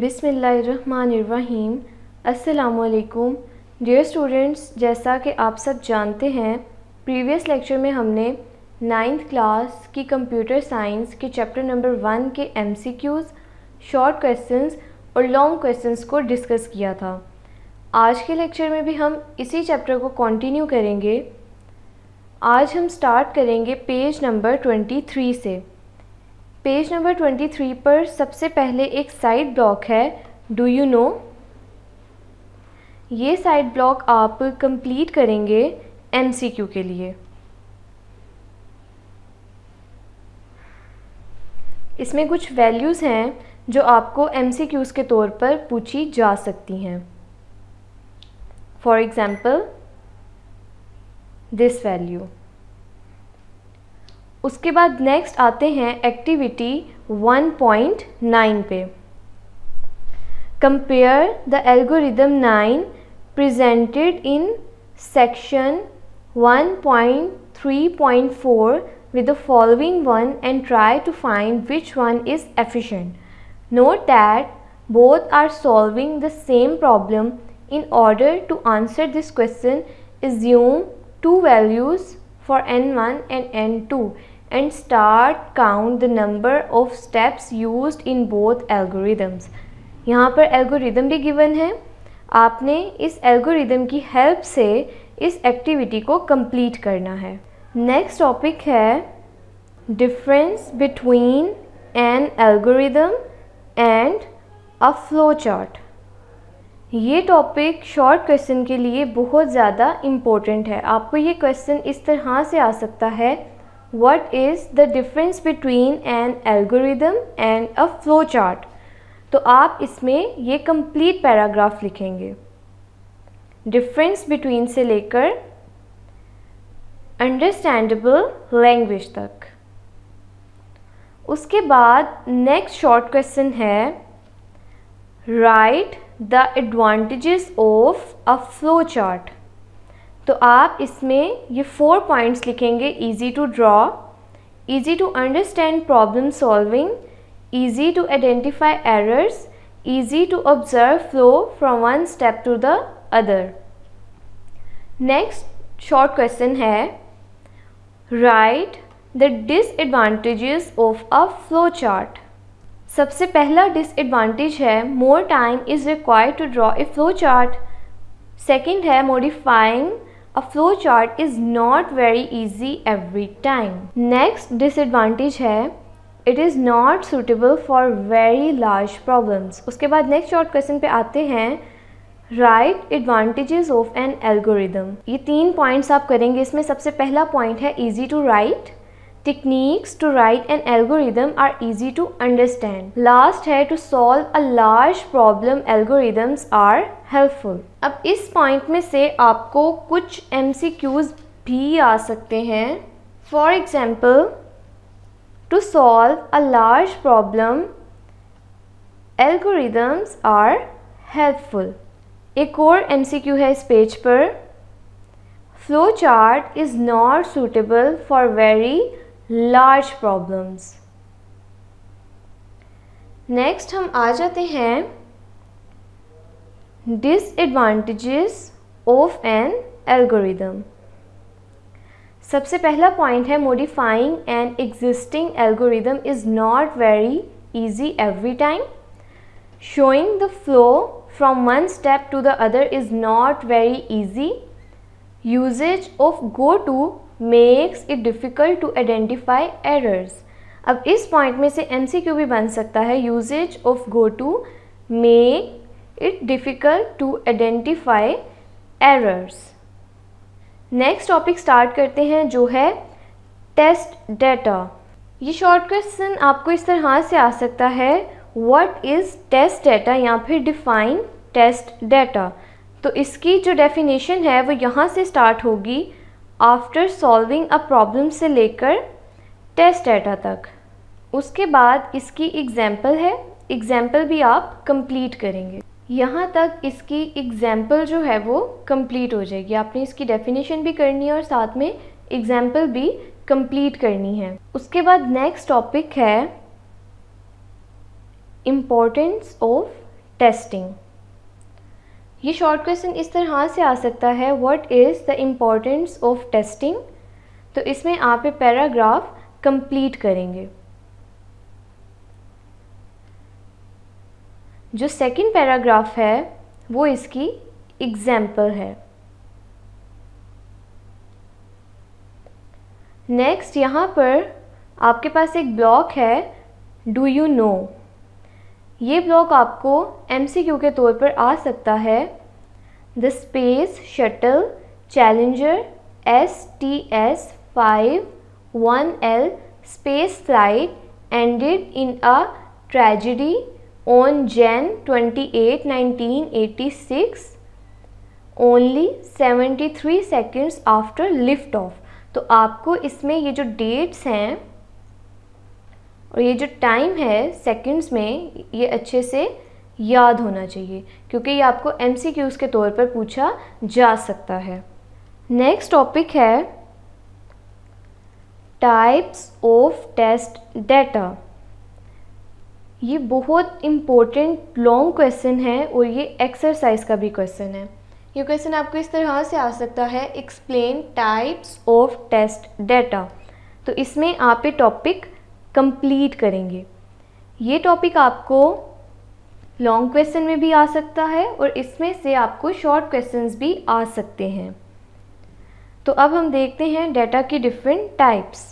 बिसमीम अल्लाम dear students जैसा कि आप सब जानते हैं प्रीवियस लेक्चर में हमने नाइन्थ क्लास की कंप्यूटर साइंस के चैप्टर नंबर वन के एमसीक्यूज़, शॉर्ट क्वेश्चंस और लॉन्ग क्वेश्चंस को डिस्कस किया था आज के लेक्चर में भी हम इसी चैप्टर को कंटिन्यू करेंगे आज हम स्टार्ट करेंगे पेज नंबर ट्वेंटी थ्री से पेज नंबर ट्वेंटी थ्री पर सबसे पहले एक साइड ब्लॉक है डू यू नो ये साइड ब्लॉक आप कंप्लीट करेंगे एमसीक्यू के लिए इसमें कुछ वैल्यूज़ हैं जो आपको एम सी क्यूज़ के तौर पर पूछी जा सकती हैं फॉर एग्ज़ाम्पल दिस वैल्यू उसके बाद नेक्स्ट आते हैं एक्टिविटी 1.9 पे compare the algorithm nine presented in section 1.3.4 with the following one and try to find which one is efficient note that both are solving the same problem in order to answer this question is assume two values for N one and N two and start count the number of steps used in both algorithms. यहाँ पर algorithm भी given है आपने इस algorithm की help से इस activity को complete करना है Next topic है difference between an algorithm and a flow chart. ये टॉपिक शॉर्ट क्वेश्चन के लिए बहुत ज़्यादा इम्पोर्टेंट है आपको ये क्वेश्चन इस तरह से आ सकता है what is the difference between an algorithm and a flow chart तो आप इसमें ये complete paragraph लिखेंगे difference between से लेकर understandable language तक उसके बाद next short question है write the advantages of a flow chart तो आप इसमें ये फोर पॉइंट्स लिखेंगे easy to draw easy to understand problem solving easy to identify errors easy to observe flow from one step to the other next short question है write the disadvantages of a flow chart सबसे पहला disadvantage है more time is required to draw a flow chart second है modifying A flow chart is not very easy every time. Next disadvantage है it is not suitable for very large problems उसके बाद next short question पे आते हैं write advantages of an algorithm ये तीन points आप करेंगे इसमें सबसे पहला पॉइंट है easy to write Techniques to write an algorithm are easy to understand. Last है to solve a large problem algorithms are helpful. अब इस point में से आपको कुछ MCQs भी आ सकते हैं For example, to solve a large problem, algorithms are helpful. एक और MCQ है इस पेज पर Flow chart is not suitable for very large problems next हम आ जाते हैं डिसएडवांटेजेस ऑफ एन एल्गोरिदम सबसे पहला पॉइंट है modifying an existing algorithm is not very easy every time showing the flow from one step to the other is not very easy usage of go to makes it difficult to identify errors अब इस point में से M भी बन सकता है usage of go to make it difficult to identify errors next topic start करते हैं जो है टेस्ट डेटा ये शॉर्ट क्वेश्चन आपको इस तरह से आ सकता है वट इज़ टेस्ट डेटा या फिर डिफ़ाइन टेस्ट डेटा तो इसकी जो डेफिनेशन है वो यहाँ से स्टार्ट होगी आफ्टर सॉल्विंग अ प्रॉब्लम से लेकर टेस्ट डाटा तक उसके बाद इसकी एग्जाम्पल है एग्जाम्पल भी आप कंप्लीट करेंगे यहाँ तक इसकी एग्जाम्पल जो है वो कंप्लीट हो जाएगी आपने इसकी डेफिनेशन भी करनी है और साथ में एग्जाम्पल भी कंप्लीट करनी है उसके बाद नेक्स्ट टॉपिक है इम्पोर्टेंस ऑफ टेस्टिंग ये शॉर्ट क्वेश्चन इस तरह से आ सकता है what is the importance of testing तो इसमें आप पैराग्राफ कंप्लीट करेंगे जो सेकंड पैराग्राफ है वो इसकी एग्जाम्पल है नेक्स्ट यहाँ पर आपके पास एक ब्लॉक है डू यू नो ये ब्लॉक आपको एम के तौर पर आ सकता है the space shuttle Challenger S T S five one L space flight ended in a tragedy on Jan 28, 1986, only 73 seconds after off तो आपको इसमें ये जो डेट्स हैं और ये जो टाइम है सेकंड्स में ये अच्छे से याद होना चाहिए क्योंकि ये आपको एम के तौर पर पूछा जा सकता है नेक्स्ट टॉपिक है टाइप्स ऑफ टेस्ट डेटा ये बहुत इम्पोर्टेंट लॉन्ग क्वेश्चन है और ये एक्सरसाइज का भी क्वेश्चन है ये क्वेश्चन आपको इस तरह से आ सकता है explain types of test data तो इसमें आप ये टॉपिक कंप्लीट करेंगे ये टॉपिक आपको लॉन्ग क्वेश्चन में भी आ सकता है और इसमें से आपको शॉर्ट क्वेश्चंस भी आ सकते हैं तो अब हम देखते हैं डेटा की different types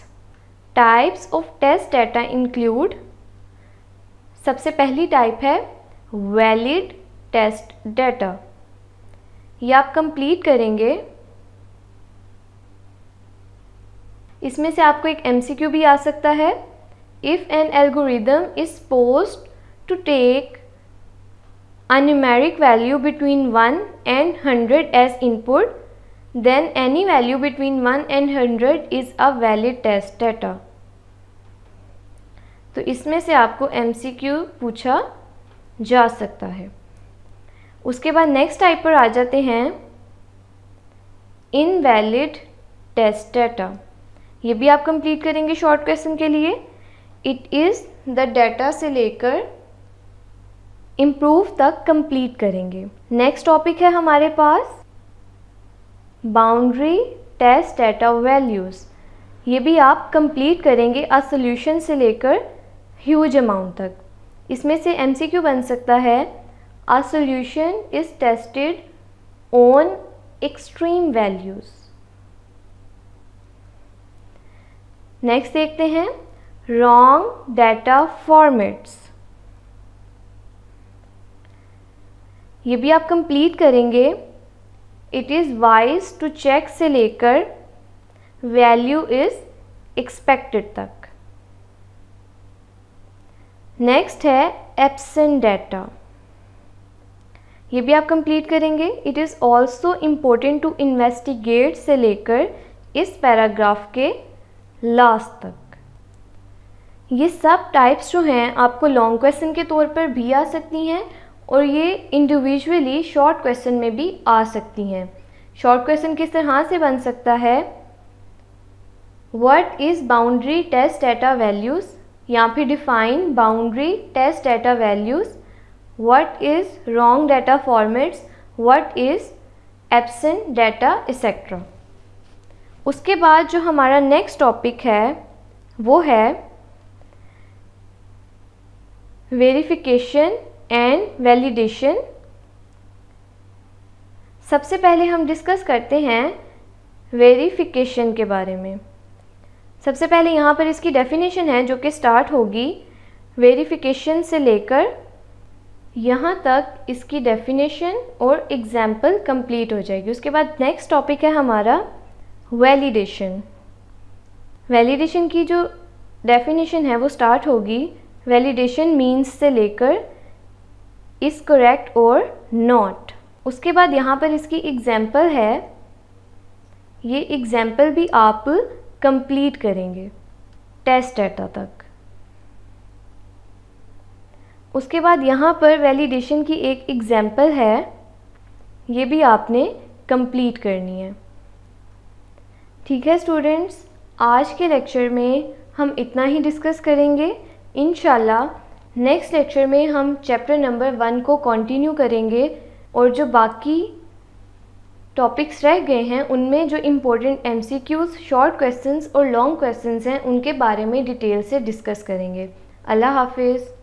types of test data include सबसे पहली टाइप है वैलिड टेस्ट डेटा ये आप कंप्लीट करेंगे इसमें से आपको एक एमसीक्यू भी आ सकता है if an algorithm is supposed to take a numeric value between 1 and 100 as input, then any value between 1 and 100 is a valid test data. तो इसमें से आपको एम पूछा जा सकता है उसके बाद नेक्स्ट टाइप पर आ जाते हैं इनवैलिड टेस्ट डाटा ये भी आप कंप्लीट करेंगे शॉर्ट क्वेश्चन के लिए इट इज़ द डेटा से लेकर इम्प्रूव तक कंप्लीट करेंगे नेक्स्ट टॉपिक है हमारे पास बाउंड्री टेस्ट डेटा वैल्यूज़ ये भी आप कंप्लीट करेंगे अ सोल्यूशन से लेकर ह्यूज अमाउंट तक इसमें से एमसीक्यू बन सकता है a solution is tested on extreme values next देखते हैं wrong data formats ये भी आप कंप्लीट करेंगे it is wise to check से लेकर वैल्यू इज़ एक्सपेक्टेड तक नेक्स्ट है एब्सेंट डाटा ये भी आप कंप्लीट करेंगे it is also important to investigate से लेकर इस पैराग्राफ के लास्ट तक ये सब टाइप्स जो हैं आपको लॉन्ग क्वेश्चन के तौर पर भी आ सकती हैं और ये इंडिविजुअली शॉर्ट क्वेश्चन में भी आ सकती हैं शॉर्ट क्वेश्चन किस तरह से बन सकता है what is boundary test data values या फिर define boundary test data values what is wrong data formats what is absent data etcetera उसके बाद जो हमारा नेक्स्ट टॉपिक है वो है वेरिफिकेशन एंड वैलिडेशन सबसे पहले हम डिस्कस करते हैं वेरिफिकेशन के बारे में सबसे पहले यहाँ पर इसकी डेफिनेशन है जो कि स्टार्ट होगी वेरिफिकेशन से लेकर यहाँ तक इसकी डेफिनेशन और एग्ज़ाम्पल कंप्लीट हो जाएगी उसके बाद नेक्स्ट टॉपिक है हमारा वैलिडेशन वैलिडेशन की जो डेफिनेशन है वो स्टार्ट होगी वैलिडेशन मीन्स से लेकर इस करेक्ट और नॉट उसके बाद यहाँ पर इसकी एग्ज़ाम्पल है ये एग्ज़ाम्पल भी आप कंप्लीट करेंगे टेस्ट डेटा तक उसके बाद यहाँ पर वैलिडेशन की एक एग्ज़ाम्पल है ये भी आपने कंप्लीट करनी है ठीक है स्टूडेंट्स आज के लेक्चर में हम इतना ही डिस्कस करेंगे इन नेक्स्ट लेक्चर में हम चैप्टर नंबर वन को कंटिन्यू करेंगे और जो बाकी टॉपिक्स रह गए हैं उनमें जो important M C Qs short question और लॉन्ग क्वेश्चन हैं उनके बारे में डिटेल से डिस्कस करेंगे अल्लाह हाफिज़